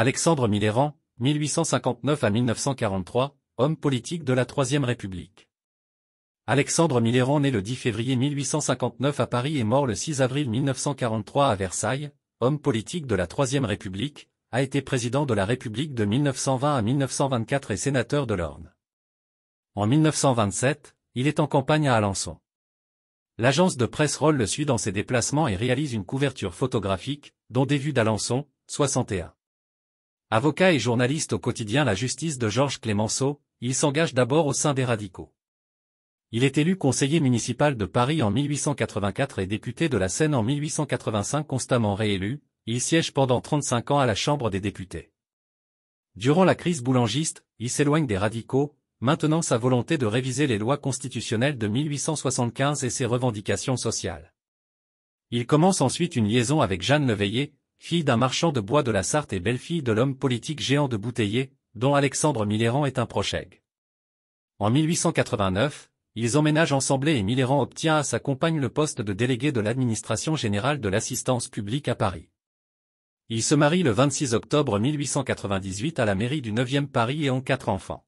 Alexandre Millerand, 1859 à 1943, homme politique de la Troisième République. Alexandre Millerand né le 10 février 1859 à Paris et mort le 6 avril 1943 à Versailles, homme politique de la Troisième République, a été président de la République de 1920 à 1924 et sénateur de l'Orne. En 1927, il est en campagne à Alençon. L'agence de presse Roll le suit dans ses déplacements et réalise une couverture photographique, dont des vues d'Alençon, 61. Avocat et journaliste au quotidien La Justice de Georges Clémenceau, il s'engage d'abord au sein des radicaux. Il est élu conseiller municipal de Paris en 1884 et député de la Seine en 1885 constamment réélu, il siège pendant 35 ans à la Chambre des députés. Durant la crise boulangiste, il s'éloigne des radicaux, maintenant sa volonté de réviser les lois constitutionnelles de 1875 et ses revendications sociales. Il commence ensuite une liaison avec Jeanne Leveillé, fille d'un marchand de bois de la Sarthe et belle-fille de l'homme politique géant de Bouteiller, dont Alexandre Millerand est un proche En 1889, ils emménagent ensemble et Millerand obtient à sa compagne le poste de délégué de l'administration générale de l'assistance publique à Paris. Ils se marient le 26 octobre 1898 à la mairie du 9e Paris et ont quatre enfants.